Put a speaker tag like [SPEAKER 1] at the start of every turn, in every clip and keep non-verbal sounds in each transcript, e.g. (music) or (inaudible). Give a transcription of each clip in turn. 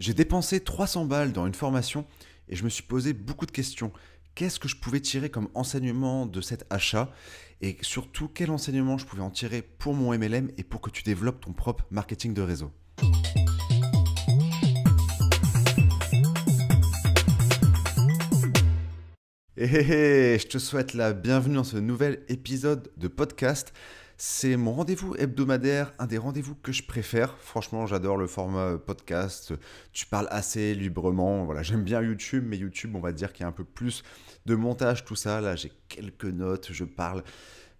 [SPEAKER 1] J'ai dépensé 300 balles dans une formation et je me suis posé beaucoup de questions. Qu'est-ce que je pouvais tirer comme enseignement de cet achat et surtout quel enseignement je pouvais en tirer pour mon MLM et pour que tu développes ton propre marketing de réseau. Eh, eh, eh, je te souhaite la bienvenue dans ce nouvel épisode de podcast. C'est mon rendez-vous hebdomadaire, un des rendez-vous que je préfère. Franchement, j'adore le format euh, podcast. Tu parles assez librement. Voilà, j'aime bien YouTube, mais YouTube, on va dire qu'il y a un peu plus de montage, tout ça. Là, j'ai quelques notes, je parle,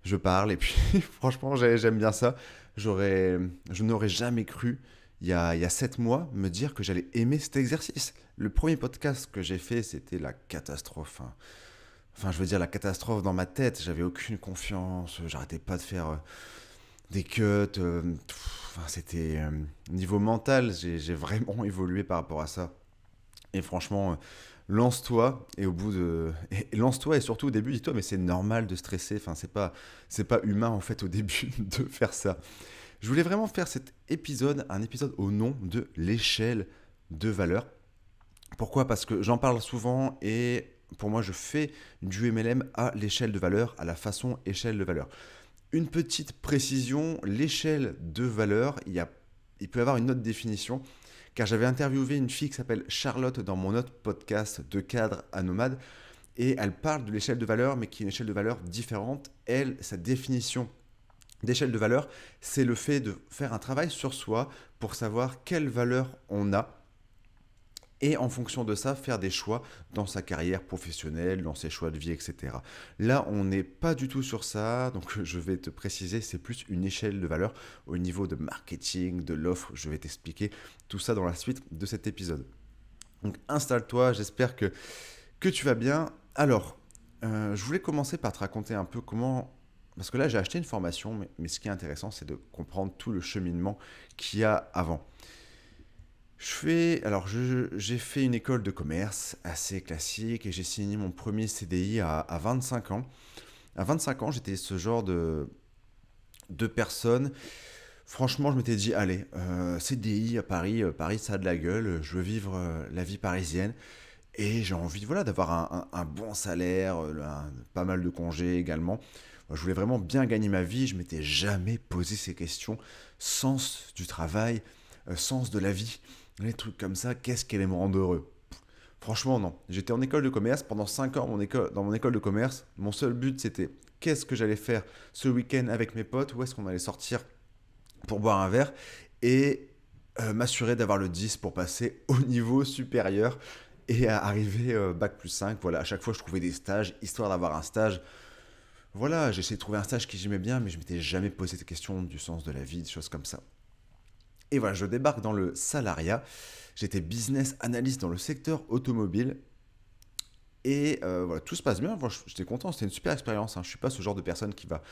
[SPEAKER 1] je parle, et puis (laughs) franchement, j'aime bien ça. J'aurais, je n'aurais jamais cru il y, a, sept mois, me dire que j'allais aimer cet exercice. Le premier podcast que j'ai fait, c'était la catastrophe. Hein. Enfin, je veux dire, la catastrophe dans ma tête, j'avais aucune confiance, euh, j'arrêtais pas de faire euh, des cuts. Euh, enfin, c'était. niveau mental, j'ai vraiment (laughs) évolué par rapport à ça. Et franchement, lance-toi et au bout de (laughs) lance-toi et surtout au début dis-toi mais c'est normal de stresser enfin c'est pas c'est pas humain en fait au (laughs) début de faire ça je voulais vraiment faire cet épisode un épisode au nom de l'échelle de valeur pourquoi parce que j'en parle souvent et pour moi, je fais du MLM à l'échelle de valeur, à la façon échelle de valeur. Une petite précision, l'échelle de valeur, il, y a, il peut y avoir une autre définition, car j'avais interviewé une fille qui s'appelle Charlotte dans mon autre podcast de cadre à nomade, et elle parle de l'échelle de valeur, mais qui est une échelle de valeur différente. Elle, sa définition d'échelle de valeur, c'est le fait de faire un travail sur soi pour savoir quelle valeur on a et en fonction de ça, faire des choix dans sa carrière professionnelle, dans ses choix de vie, etc. Là, on n'est pas du tout sur ça, donc (laughs) je vais te préciser, c'est plus une échelle de valeur au niveau de marketing, de l'offre, je vais t'expliquer tout ça dans la suite de cet épisode. Donc installe-toi, j'espère que, que tu vas bien. Alors, euh, je voulais commencer par te raconter un peu comment parce que là, j'ai acheté une formation, mais, ce qui est intéressant, c'est de comprendre tout le cheminement qu'il y a avant. Je fais, alors j'ai fait une école de commerce assez classique et j'ai signé mon premier CDI à, 25 ans. À 25 ans, j'étais ce genre de, de personne. Franchement, je m'étais dit, allez, euh, CDI à Paris, euh, Paris ça a de la gueule, je veux vivre euh, la vie parisienne et j'ai envie voilà, d'avoir un, bon salaire, pas mal de congés également. Je voulais vraiment bien gagner ma vie, je m'étais jamais posé ces questions, sens du travail, sens de la vie les trucs comme ça, qu'est-ce qu'elle me rendre heureux Franchement, non. J'étais en école de commerce pendant 5 ans mon école, dans mon école de commerce. Mon seul but, c'était qu'est-ce que j'allais faire ce week-end avec mes potes, où est-ce qu'on allait sortir pour boire un verre et euh, m'assurer d'avoir le 10 pour passer au niveau supérieur et arriver euh, bac plus 5. Voilà, à chaque fois, je trouvais des stages, histoire d'avoir un stage. Voilà, j'essayais de trouver un stage qui j'aimais bien, mais je m'étais jamais posé de question du sens de la vie, des choses comme ça. Et voilà, je débarque dans le salariat. J'étais business analyst dans le secteur automobile. Et euh, voilà, tout se passe bien. J'étais content, c'était une super expérience. Hein. Je ne suis pas ce genre de personne qui va,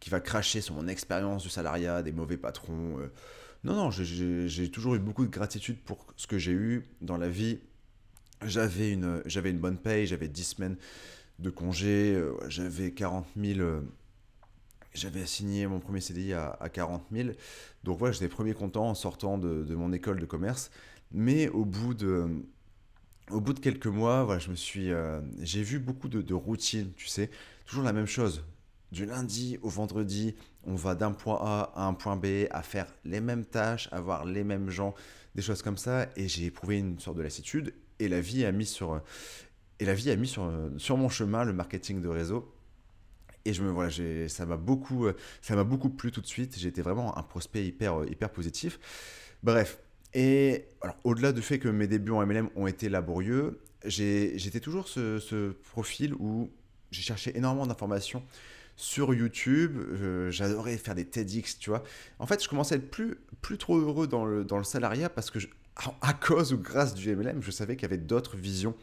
[SPEAKER 1] qui va cracher sur mon expérience du salariat, des mauvais patrons. Euh. Non, non, j'ai toujours eu beaucoup de gratitude pour ce que j'ai eu dans la vie. J'avais une, une bonne paye, j'avais 10 semaines de congé, euh, j'avais 40 000 j'avais signé mon premier CDI à, à 40 000. Donc voilà, j'étais premier content en sortant de, mon école de commerce. Mais au bout de, au bout de quelques mois, voilà, je me suis, euh, j'ai vu beaucoup de, de routines, tu sais. Toujours la même chose. Du lundi au vendredi, on va d'un point A à un point B, à faire les mêmes tâches, à voir les mêmes gens, des choses comme ça. Et j'ai éprouvé une sorte de lassitude. Et la vie a mis sur, et la vie a mis sur, sur mon chemin le marketing de réseau. Et je me, voilà, ça m'a beaucoup, euh, ça m'a beaucoup plu tout de suite. J'étais vraiment un prospect hyper, euh, hyper positif. Bref. Et alors, au-delà du fait que mes débuts en MLM ont été laborieux, j'étais toujours ce, profil où j'ai cherché énormément d'informations sur YouTube. Euh, j'adorais faire des TEDx, tu vois. En fait, je commençais à être plus, plus trop heureux dans le, dans le salariat parce que, à cause ou grâce du MLM, je savais qu'il y avait d'autres visions,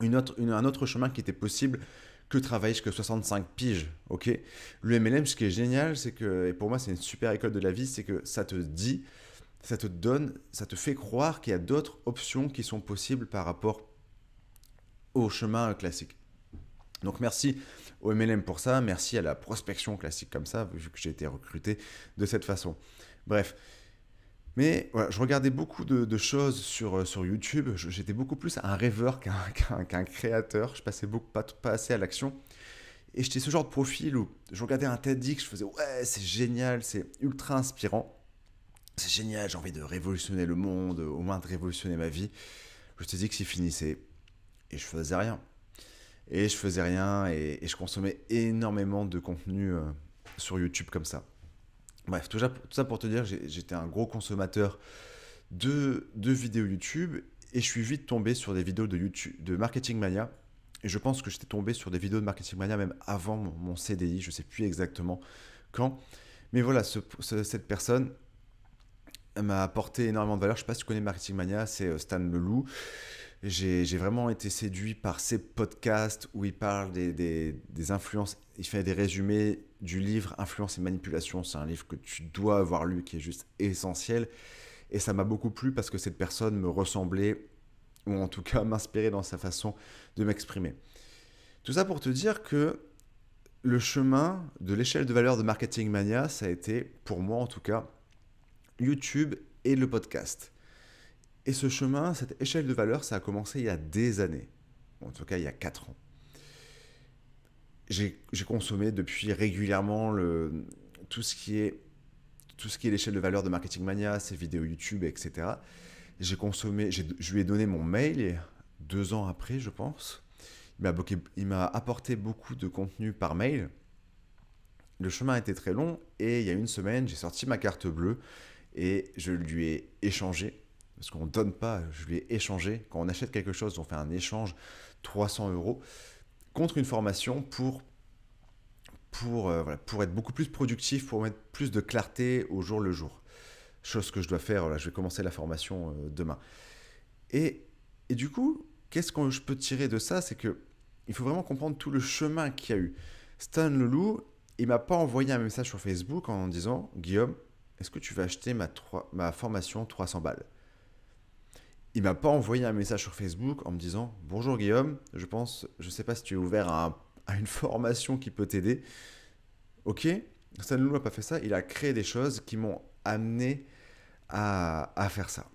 [SPEAKER 1] une autre, une, un autre chemin qui était possible que travailler jusqu'à 65 piges, ok Le MLM, ce qui est génial, c'est que, et pour moi c'est une super école de la vie, c'est que ça te dit, ça te donne, ça te fait croire qu'il y a d'autres options qui sont possibles par rapport au chemin classique. Donc merci au MLM pour ça, merci à la prospection classique comme ça, vu que j'ai été recruté de cette façon. Bref, mais je regardais beaucoup de, choses sur, euh, sur YouTube. J'étais beaucoup plus un rêveur (laughs) qu'un créateur. Je passais beaucoup, pas, pas assez à l'action. Et j'étais ce genre de profil où je regardais un TEDx, je faisais ouais, c'est génial, c'est ultra inspirant. C'est génial, j'ai envie de révolutionner le monde, au moins de révolutionner ma vie. Je te dis que c'est finissait et je faisais rien. Et je faisais rien et, je consommais énormément de contenu euh, sur YouTube comme ça. Bref, tout ça pour te dire, j'étais un gros consommateur de, vidéos YouTube et je suis vite tombé sur des vidéos de, YouTube, de Marketing Mania. Et je pense que j'étais tombé sur des vidéos de Marketing Mania même avant mon, CDI, je ne sais plus exactement quand. Mais voilà, cette personne m'a apporté énormément de valeur. Je ne sais pas si tu connais Marketing Mania, c'est euh, Stan Melou j'ai vraiment été séduit par ces podcasts où il parle des, des, influences. Il fait des résumés du livre Influence et manipulation. C'est un livre que tu dois avoir lu, qui est juste essentiel. Et ça m'a beaucoup plu parce que cette personne me ressemblait, ou en tout cas (laughs) m'inspirait dans sa façon de m'exprimer. Tout ça pour te dire que le chemin de l'échelle de valeur de Marketing Mania, ça a été, pour moi en tout cas, YouTube et le podcast. Et ce chemin, cette échelle de valeur, ça a commencé il y a des années. en tout cas, il y a 4 ans. J'ai consommé depuis régulièrement le, tout ce qui est tout ce qui est l'échelle de valeur de Marketing Mania, ses vidéos YouTube, etc. J'ai consommé, je lui ai donné mon mail deux ans après, je pense. Il m'a apporté beaucoup de contenu par mail. Le chemin était très long et il y a une semaine, j'ai sorti ma carte bleue et je lui ai échangé parce qu'on ne donne pas, je lui ai échangé. Quand on achète quelque chose, on fait un échange 300 euros contre une formation pour, pour, euh, voilà, pour être beaucoup plus productif, pour mettre plus de clarté au jour le jour. Chose que je dois faire, je vais commencer la formation euh, demain. Et, et du coup, qu'est-ce que je peux tirer de ça C'est que il faut vraiment comprendre tout le chemin qu'il y a eu. Stan Leloup, il m'a pas envoyé un message sur Facebook en disant Guillaume, est-ce que tu vas acheter ma, ma formation 300 balles il m'a pas envoyé un message sur Facebook en me disant Bonjour Guillaume, je pense, je sais pas si tu es ouvert à, une formation qui peut t'aider. Ok, ça nous a pas fait ça, il a créé des choses qui m'ont amené à, faire ça.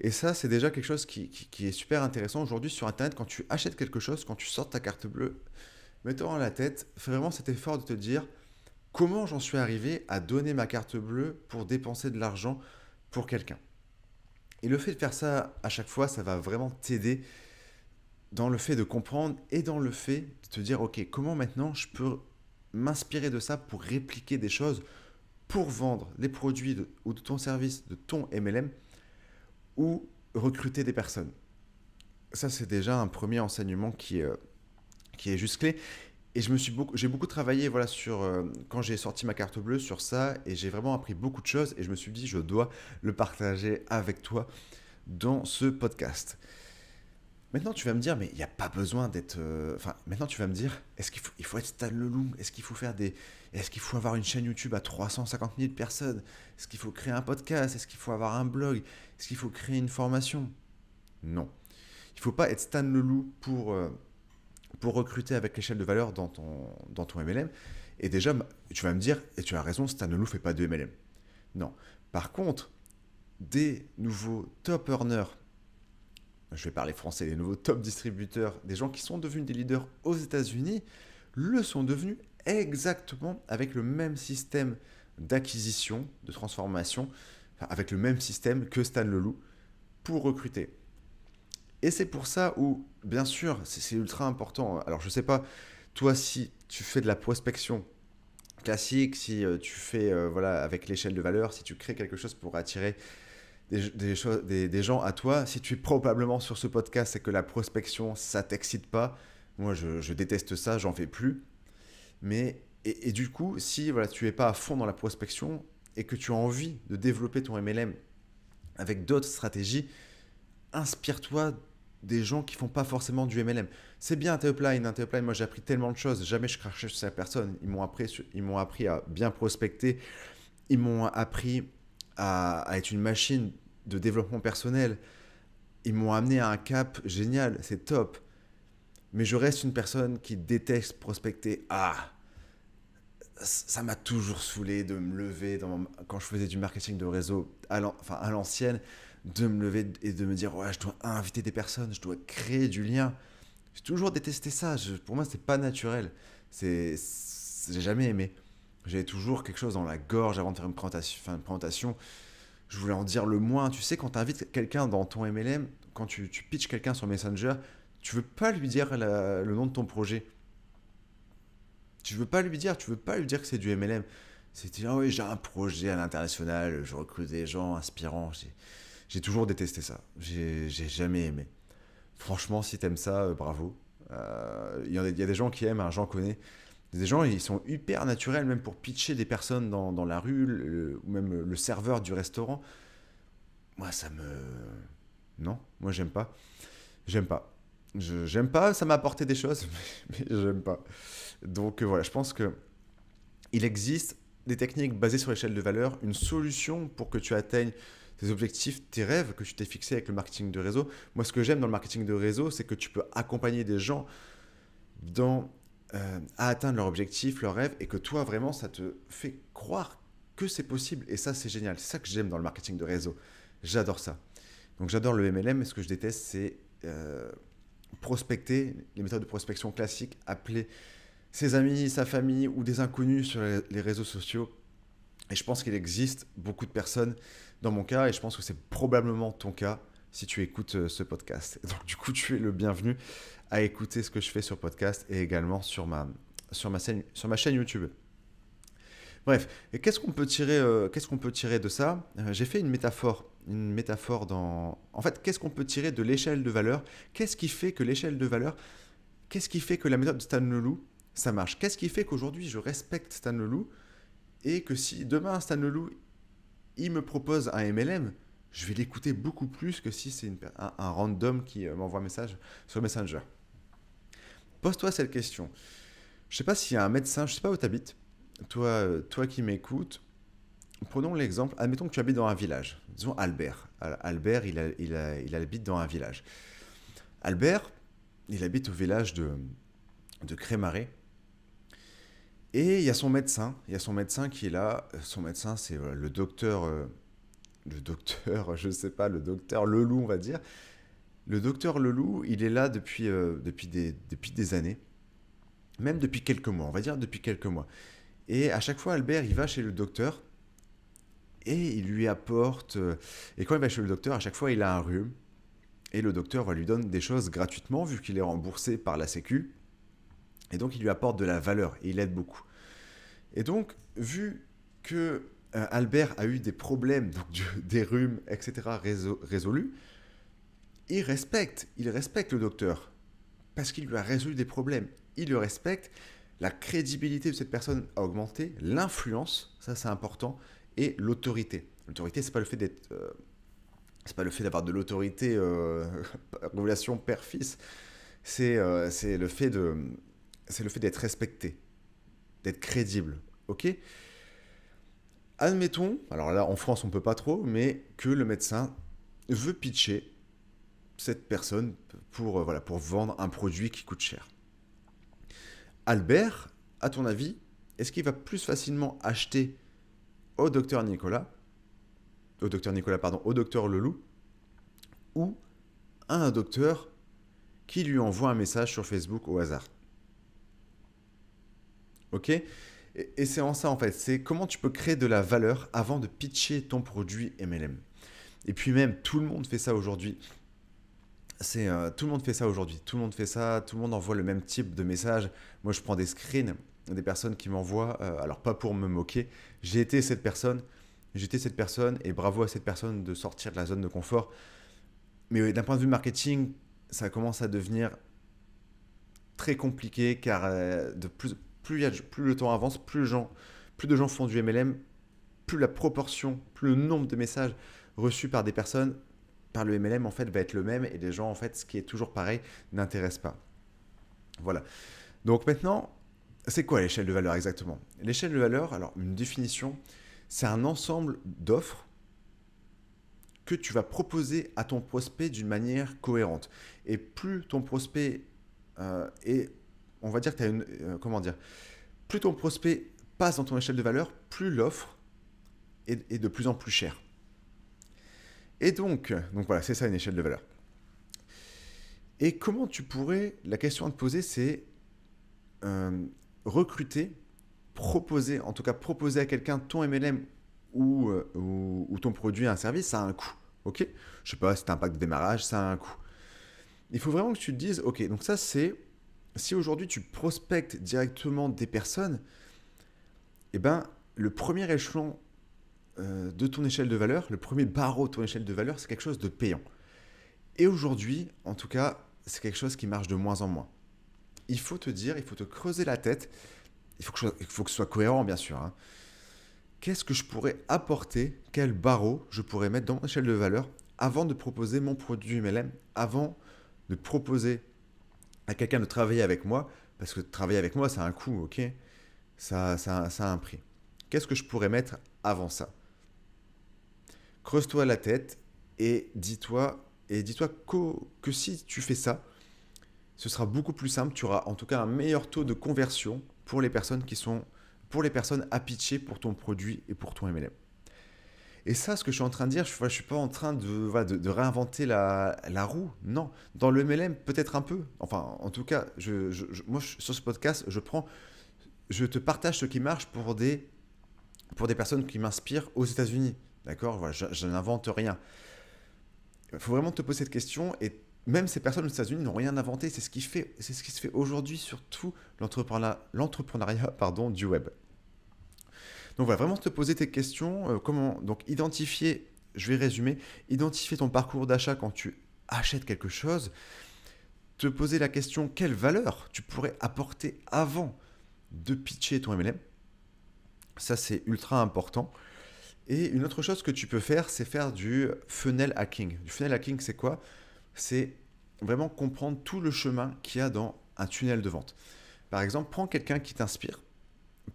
[SPEAKER 1] Et ça, c'est déjà quelque chose qui, qui est super intéressant aujourd'hui sur Internet. Quand tu achètes quelque chose, quand tu sors ta carte bleue, mets-toi en la tête, fais vraiment cet effort de te dire comment j'en suis arrivé à donner ma carte bleue pour dépenser de l'argent pour quelqu'un. Et le fait de faire ça à chaque fois, ça va vraiment t'aider dans le fait de comprendre et dans le fait de te dire, ok, comment maintenant je peux m'inspirer de ça pour répliquer des choses, pour vendre des produits ou de ton service, de ton MLM, ou recruter des personnes. Ça, c'est déjà un premier enseignement qui, euh, qui est juste clé et je me suis beaucoup, j'ai beaucoup travaillé voilà sur euh, quand j'ai sorti ma carte bleue sur ça et j'ai vraiment appris beaucoup de choses et je me suis dit je dois le partager avec toi dans ce podcast. Maintenant tu vas me dire mais il n'y a pas besoin d'être euh, enfin maintenant tu vas me dire est-ce qu'il faut il faut être Stan Leloup est-ce qu'il faut faire des est-ce qu'il faut avoir une chaîne YouTube à 350 000 personnes est-ce qu'il faut créer un podcast est-ce qu'il faut avoir un blog est-ce qu'il faut créer une formation non il faut pas être Stan Leloup pour euh, pour recruter avec l'échelle de valeur dans ton, MLM. Et déjà, tu vas me dire, et tu as raison, Stan ne fait pas de MLM. Non. Par contre, des nouveaux top earners, je vais parler français, des nouveaux top distributeurs, des gens qui sont devenus des leaders aux États-Unis, le sont devenus exactement avec le même système d'acquisition, de transformation, avec le même système que Stan Leloup pour recruter. Et c'est pour ça où, bien sûr, c'est ultra important. Alors, je sais pas, toi, si tu fais de la prospection classique, si euh, tu fais, euh, voilà, avec l'échelle de valeur, si tu crées quelque chose pour attirer des, des, des, gens à toi, si tu es probablement sur ce podcast et que la prospection, ça t'excite pas, moi, je, déteste ça, j'en fais plus. Mais, et, et, du coup, si voilà, tu es pas à fond dans la prospection et que tu as envie de développer ton MLM avec d'autres stratégies, inspire-toi des gens qui font pas forcément du MLM. C'est bien un upline, un moi j'ai appris tellement de choses, jamais je crachais sur cette personne, ils m'ont appris, ils m'ont appris à bien prospecter, ils m'ont appris à, être une machine de développement personnel, ils m'ont amené à un cap génial, c'est top. Mais je reste une personne qui déteste prospecter. Ah ça m'a toujours saoulé de me lever quand je faisais du marketing de réseau à l'ancienne de me lever et de me dire ouais je dois inviter des personnes, je dois créer du lien. J'ai toujours détesté ça. pour moi c'est pas naturel. C'est j'ai jamais aimé. J'avais toujours quelque chose dans la gorge avant de faire une présentation. présentation. Je voulais en dire le moins. Tu sais quand tu invites quelqu'un dans ton MLM, quand tu, tu pitches quelqu'un sur Messenger, tu veux pas lui dire le nom de ton projet. Tu veux pas lui dire, tu veux pas lui dire que c'est du MLM. C'est ah oui j'ai un projet à l'international, je recrute des gens inspirants. J'ai toujours détesté ça. J'ai jamais aimé. Franchement, si t'aimes ça, euh, bravo. Il euh, y, a des gens qui aiment, hein, j'en connais. Des gens, ils sont hyper naturels, même pour pitcher des personnes dans, la rue, ou même le serveur du restaurant. Moi, ça me. Non, moi, j'aime pas. J'aime pas. J'aime pas, ça m'a apporté des choses, (laughs) mais, j'aime pas. Donc euh, voilà, je pense que il existe des techniques basées sur l'échelle de valeur, une solution pour que tu atteignes tes objectifs, tes rêves que tu t'es fixé avec le marketing de réseau. Moi, ce que j'aime dans le marketing de réseau, c'est que tu peux accompagner des gens dans, euh, à atteindre leurs objectifs, leurs rêves, et que toi, vraiment, ça te fait croire que c'est possible. Et ça, c'est génial. C'est ça que j'aime dans le marketing de réseau. J'adore ça. Donc, j'adore le MLM, mais ce que je déteste, c'est euh, prospecter, les méthodes de prospection classiques, appeler ses amis, sa famille ou des inconnus sur les réseaux sociaux. Et je pense qu'il existe beaucoup de personnes dans mon cas, et je pense que c'est probablement ton cas si tu écoutes euh, ce podcast. Donc du coup, tu es le bienvenu à écouter ce que je fais sur podcast et également sur ma, sur ma, chaîne, sur ma chaîne YouTube. Bref, et qu'est-ce qu'on peut tirer, euh, peut tirer de ça euh, J'ai fait une métaphore, une métaphore dans. En fait, qu'est-ce qu'on peut tirer de l'échelle de valeur Qu'est-ce qui fait que l'échelle de valeur Qu'est-ce qui fait que la méthode de Stan Leloup ça marche Qu'est-ce qui fait qu'aujourd'hui je respecte Stan Leloup et que si demain Stan Leloup il me propose un MLM, je vais l'écouter beaucoup plus que si c'est un, random qui euh, m'envoie un message sur Messenger. Pose-toi cette question. Je ne sais pas s'il y a un médecin, je ne sais pas où tu habites, toi, euh, toi qui m'écoutes, prenons l'exemple, admettons que tu habites dans un village, disons Albert. Albert, il, habite dans un village. Albert, il habite au village de, de Crémaré, et il y a son médecin, il y a son médecin qui est là. Euh, son médecin, c'est le docteur, euh, le docteur, (laughs) je sais pas, le docteur Leloup, on va dire. Le docteur Leloup, il est là depuis, euh, depuis, des, depuis des années, même depuis quelques mois, on va dire depuis quelques mois. Et à chaque fois, Albert, il va chez le docteur et il lui apporte. et quand il va chez le docteur, à chaque fois, il a un rhume. Et le docteur va lui donne des choses gratuitement, vu qu'il est remboursé par la Sécu. Et donc, il lui apporte de la valeur et il l'aide beaucoup. Et donc, vu que euh, Albert a eu des problèmes, donc (laughs) des rhumes, etc., résolus, il respecte, il respecte le docteur parce qu'il lui a résolu des problèmes. Il le respecte. La crédibilité de cette personne a augmenté, l'influence, ça c'est important, et l'autorité. L'autorité, c'est pas le fait d'être, Ce euh, c'est pas le fait d'avoir de l'autorité, euh, (laughs) relation père-fils. C'est, c'est le fait de, c'est le fait d'être respecté, d'être crédible. Ok Admettons, alors là en France on peut pas trop, mais que le médecin veut pitcher cette personne pour, euh, voilà, pour vendre un produit qui coûte cher. Albert, à ton avis, est-ce qu'il va plus facilement acheter au docteur Nicolas, au docteur Nicolas, pardon, au docteur Leloup, ou à un docteur qui lui envoie un message sur Facebook au hasard Ok Et, c'est en ça, en fait. C'est comment tu peux créer de la valeur avant de pitcher ton produit MLM. Et puis même, tout le monde fait ça aujourd'hui. C'est euh, tout le monde fait ça aujourd'hui. Tout le monde fait ça. Tout le monde envoie le même type de message. Moi, je prends des screens des personnes qui m'envoient. Euh, alors pas pour me moquer. J'ai été cette personne. J'étais cette personne et bravo à cette personne de sortir de la zone de confort. Mais d'un point de vue marketing, ça commence à devenir très compliqué car euh, de plus, plus, le temps avance, plus, gens, plus de gens font du MLM, plus la proportion, plus le nombre de messages reçus par des personnes par le MLM en fait va être le même et les gens en fait ce qui est toujours pareil n'intéresse pas. Voilà. Donc maintenant, c'est quoi l'échelle de valeur exactement L'échelle de valeur, alors une définition, c'est un ensemble d'offres que tu vas proposer à ton prospect d'une manière cohérente. Et plus ton prospect euh, est on va dire que tu as une. Euh, comment dire Plus ton prospect passe dans ton échelle de valeur, plus l'offre est, de plus en plus chère. Et donc, donc voilà, c'est ça une échelle de valeur. Et comment tu pourrais. La question à te poser, c'est euh, recruter, proposer, en tout cas proposer à quelqu'un ton MLM euh, ou, ou, ton produit, un service, ça a un coût. Ok Je sais pas, c'est un pack de démarrage, ça a un coût. Il faut vraiment que tu te dises, ok, donc ça c'est si aujourd'hui tu prospectes directement des personnes, eh ben, le premier échelon euh, de ton échelle de valeur, le premier barreau de ton échelle de valeur, c'est quelque chose de payant. Et aujourd'hui, en tout cas, c'est quelque chose qui marche de moins en moins. Il faut te dire, il faut te creuser la tête, il faut que, il faut que ce soit cohérent bien sûr. Hein. Qu'est-ce que je pourrais apporter, quel barreau je pourrais mettre dans mon échelle de valeur avant de proposer mon produit MLM, avant de proposer à quelqu'un de travailler avec moi, parce que travailler avec moi, ça a un coût, ok ça, ça, ça a un prix. Qu'est-ce que je pourrais mettre avant ça Creuse-toi la tête et dis-toi et dis-toi que, que, si tu fais ça, ce sera beaucoup plus simple. Tu auras en tout cas un meilleur taux de conversion pour les personnes qui sont pour les personnes à pitcher pour ton produit et pour ton MLM. Et ça, ce que je suis en train de dire, je ne suis pas en train de, de, réinventer la, roue. Non. Dans le MLM, peut-être un peu. Enfin, en tout cas, je, moi, sur ce podcast, je prends. Je te partage ce qui marche pour des, pour des personnes qui m'inspirent aux États-Unis. D'accord voilà, Je, n'invente rien. Il faut vraiment te poser cette question. Et même ces personnes aux États-Unis n'ont rien inventé. C'est ce, qui ce qui se fait aujourd'hui sur tout l'entrepreneuriat, du web. Donc voilà, vraiment te poser tes questions. Euh, comment donc identifier, je vais résumer, identifier ton parcours d'achat quand tu achètes quelque chose, te poser la question quelle valeur tu pourrais apporter avant de pitcher ton MLM. Ça c'est ultra important. Et une autre chose que tu peux faire, c'est faire du funnel hacking. Du funnel hacking, c'est quoi C'est vraiment comprendre tout le chemin qu'il y a dans un tunnel de vente. Par exemple, prends quelqu'un qui t'inspire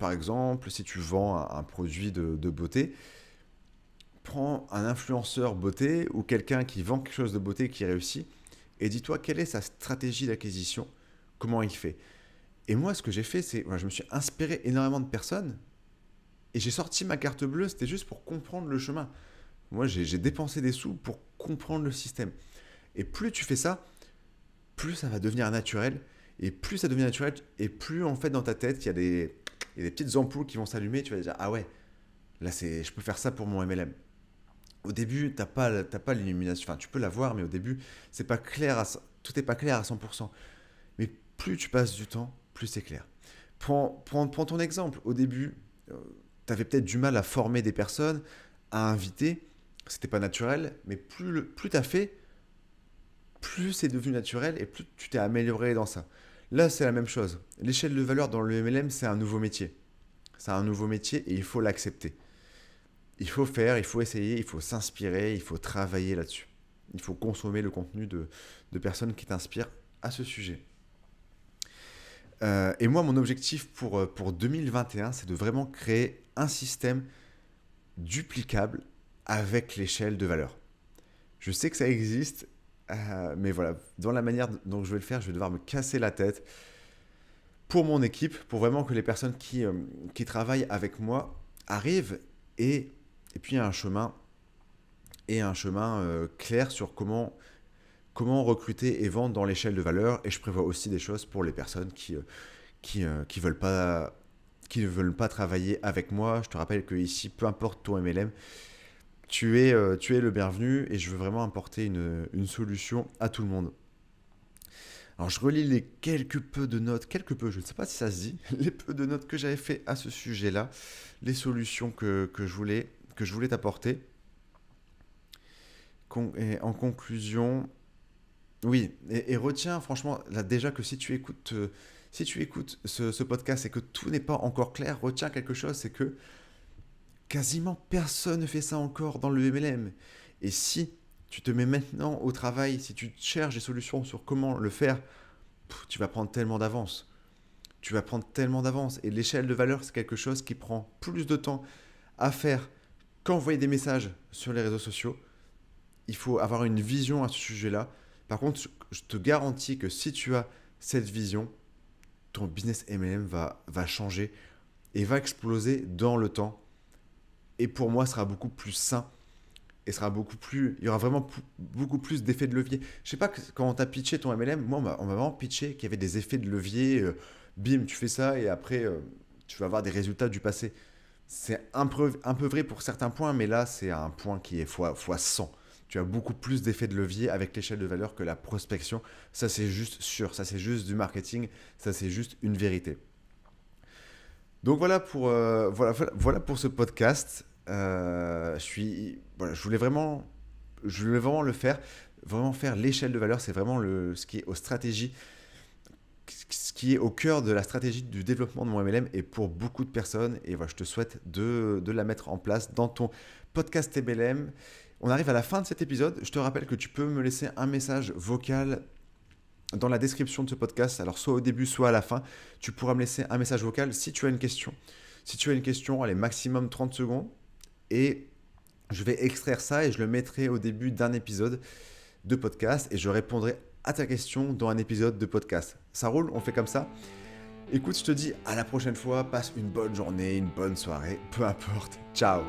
[SPEAKER 1] par exemple, si tu vends un, produit de, beauté, prends un influenceur beauté ou quelqu'un qui vend quelque chose de beauté qui réussit et dis-toi quelle est sa stratégie d'acquisition, comment il fait. Et moi, ce que j'ai fait, c'est je me suis inspiré énormément de personnes et j'ai sorti ma carte bleue, c'était juste pour comprendre le chemin. Moi, j'ai dépensé des sous pour comprendre le système. Et plus tu fais ça, plus ça va devenir naturel. Et plus ça devient naturel, et plus en fait dans ta tête, il y a des, a des petites ampoules qui vont s'allumer, tu vas dire ah ouais, là c'est, je peux faire ça pour mon MLM. Au début, tu pas, pas l'illumination, enfin tu peux la voir, mais au début, c'est pas clair, à, tout n'est pas clair à 100%. Mais plus tu passes du temps, plus c'est clair. Prends, ton exemple. Au début, euh, tu avais peut-être du mal à former des personnes, à inviter. C'était pas naturel, mais plus, plus tu as fait, plus c'est devenu naturel et plus tu t'es amélioré dans ça. Là, c'est la même chose. L'échelle de valeur dans le MLM, c'est un nouveau métier. C'est un nouveau métier et il faut l'accepter. Il faut faire, il faut essayer, il faut s'inspirer, il faut travailler là-dessus. Il faut consommer le contenu de, personnes qui t'inspirent à ce sujet. Euh, et moi, mon objectif pour, euh, pour 2021, c'est de vraiment créer un système duplicable avec l'échelle de valeur. Je sais que ça existe euh, mais voilà, dans la manière dont je vais le faire, je vais devoir me casser la tête pour mon équipe, pour vraiment que les personnes qui, euh, travaillent avec moi arrivent et, puis il y a un chemin, et un chemin euh, clair sur comment, comment recruter et vendre dans l'échelle de valeur. Et je prévois aussi des choses pour les personnes qui, qui, veulent pas qui ne veulent pas travailler avec moi. Je te rappelle que ici, peu importe ton MLM, tu es, euh, tu es le bienvenu et je veux vraiment apporter une, solution à tout le monde. Alors je relis les quelques peu de notes, quelques peu, je ne sais pas si ça se dit, (laughs) les peu de notes que j'avais fait à ce sujet-là, les solutions que, je voulais que je voulais t'apporter. en conclusion, oui, et, retiens franchement là déjà que si tu écoutes, euh, si tu écoutes ce, ce podcast et que tout n'est pas encore clair, retiens quelque chose, c'est que Quasiment personne ne fait ça encore dans le MLM. Et si tu te mets maintenant au travail, si tu cherches des solutions sur comment le faire, tu vas prendre tellement d'avance. Tu vas prendre tellement d'avance. Et l'échelle de valeur, c'est quelque chose qui prend plus de temps à faire qu'envoyer des messages sur les réseaux sociaux. Il faut avoir une vision à ce sujet-là. Par contre, je te garantis que si tu as cette vision, ton business MLM va, va changer et va exploser dans le temps et pour moi sera beaucoup plus sain et sera beaucoup plus il y aura vraiment beaucoup plus d'effets de levier je sais pas quand on t'a pitché ton MLM moi on m'a vraiment pitché qu'il y avait des effets de levier euh, bim tu fais ça et après euh, tu vas avoir des résultats du passé c'est un peu, vrai pour certains points mais là c'est un point qui est fois, fois 100 tu as beaucoup plus d'effets de levier avec l'échelle de valeur que la prospection ça c'est juste sûr ça c'est juste du marketing ça c'est juste une vérité donc voilà pour, euh, voilà, pour ce podcast. Euh, je, suis, je, voulais vraiment, je voulais vraiment le faire. Vraiment faire l'échelle de valeur, c'est vraiment le, ce qui est aux stratégies, ce qui est au cœur de la stratégie du développement de mon MLM et pour beaucoup de personnes. Et voilà, je te souhaite de, de la mettre en place dans ton podcast MLM. On arrive à la fin de cet épisode. Je te rappelle que tu peux me laisser un message vocal dans la description de ce podcast, alors soit au début, soit à la fin, tu pourras me laisser un message vocal si tu as une question. Si tu as une question, allez, maximum 30 secondes, et je vais extraire ça et je le mettrai au début d'un épisode de podcast, et je répondrai à ta question dans un épisode de podcast. Ça roule, on fait comme ça Écoute, je te dis à la prochaine fois, passe une bonne journée, une bonne soirée, peu importe, ciao